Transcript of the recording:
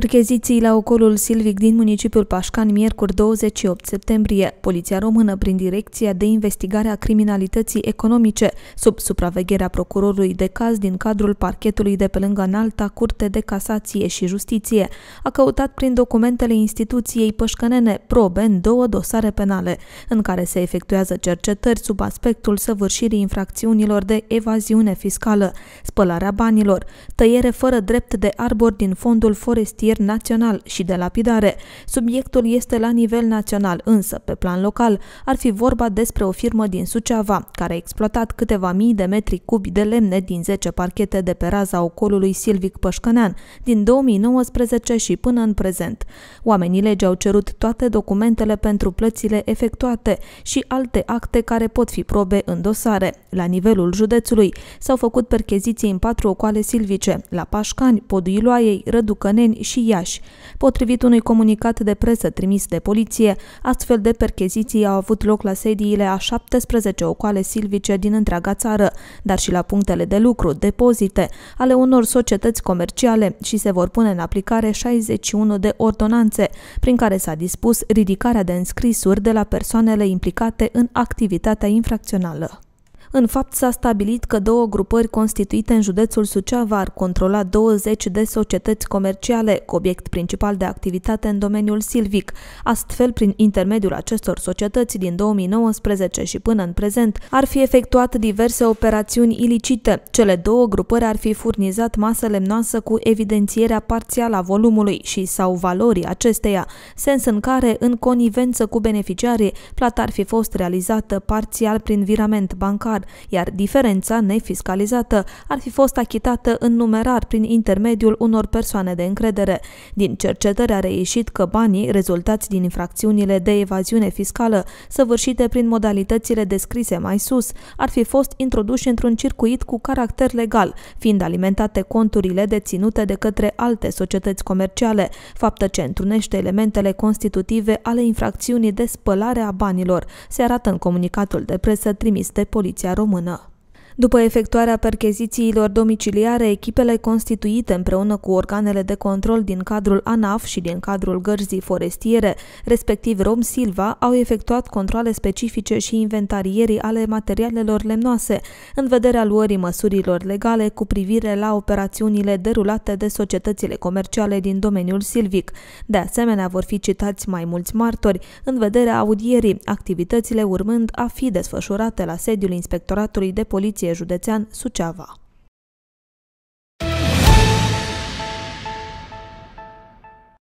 Percheziții la ocolul Silvic din municipiul Pașcan, miercuri 28 septembrie. Poliția română, prin Direcția de Investigare a Criminalității Economice, sub supravegherea procurorului de caz din cadrul parchetului de pe lângă Înalta Curte de Casație și Justiție, a căutat prin documentele instituției pășcănene probe în două dosare penale, în care se efectuează cercetări sub aspectul săvârșirii infracțiunilor de evaziune fiscală, spălarea banilor, tăiere fără drept de arbor din fondul forestier martir național și de lapidare. Subiectul este la nivel național, însă, pe plan local, ar fi vorba despre o firmă din Suceava, care a exploatat câteva mii de metri cubi de lemne din 10 parchete de pe raza ocolului Silvic Pășcănean, din 2019 și până în prezent. Oamenii legii au cerut toate documentele pentru plățile efectuate și alte acte care pot fi probe în dosare. La nivelul județului s-au făcut percheziții în patru ocoale silvice, la Pașcani, Poduiloaiei, Răducăneni și și Iași. Potrivit unui comunicat de presă trimis de poliție, astfel de percheziții au avut loc la sediile a 17 ocoale silvice din întreaga țară, dar și la punctele de lucru, depozite, ale unor societăți comerciale și se vor pune în aplicare 61 de ordonanțe, prin care s-a dispus ridicarea de înscrisuri de la persoanele implicate în activitatea infracțională. În fapt, s-a stabilit că două grupări constituite în județul Suceava ar controla 20 de societăți comerciale, cu obiect principal de activitate în domeniul silvic. Astfel, prin intermediul acestor societăți din 2019 și până în prezent, ar fi efectuat diverse operațiuni ilicite. Cele două grupări ar fi furnizat masă lemnoasă cu evidențierea parțială a volumului și sau valorii acesteia, sens în care, în conivență cu beneficiarii, plata ar fi fost realizată parțial prin virament bancar lunar, iar diferența nefiscalizată ar fi fost achitată în numerar prin intermediul unor persoane de încredere. Din cercetări a reieșit că banii rezultați din infracțiunile de evaziune fiscală, săvârșite prin modalitățile descrise mai sus, ar fi fost introduși într-un circuit cu caracter legal, fiind alimentate conturile deținute de către alte societăți comerciale, faptă ce întrunește elementele constitutive ale infracțiunii de spălare a banilor, se arată în comunicatul de presă trimis de Poliția Română. După efectuarea perchezițiilor domiciliare, echipele constituite împreună cu organele de control din cadrul ANAF și din cadrul gărzii forestiere, respectiv Rom Silva, au efectuat controle specifice și inventarierii ale materialelor lemnoase, în vederea luării măsurilor legale cu privire la operațiunile derulate de societățile comerciale din domeniul silvic. De asemenea, vor fi citați mai mulți martori în vederea audierii, activitățile urmând a fi desfășurate la sediul Inspectoratului de Poliție Poliție Județean Suceava.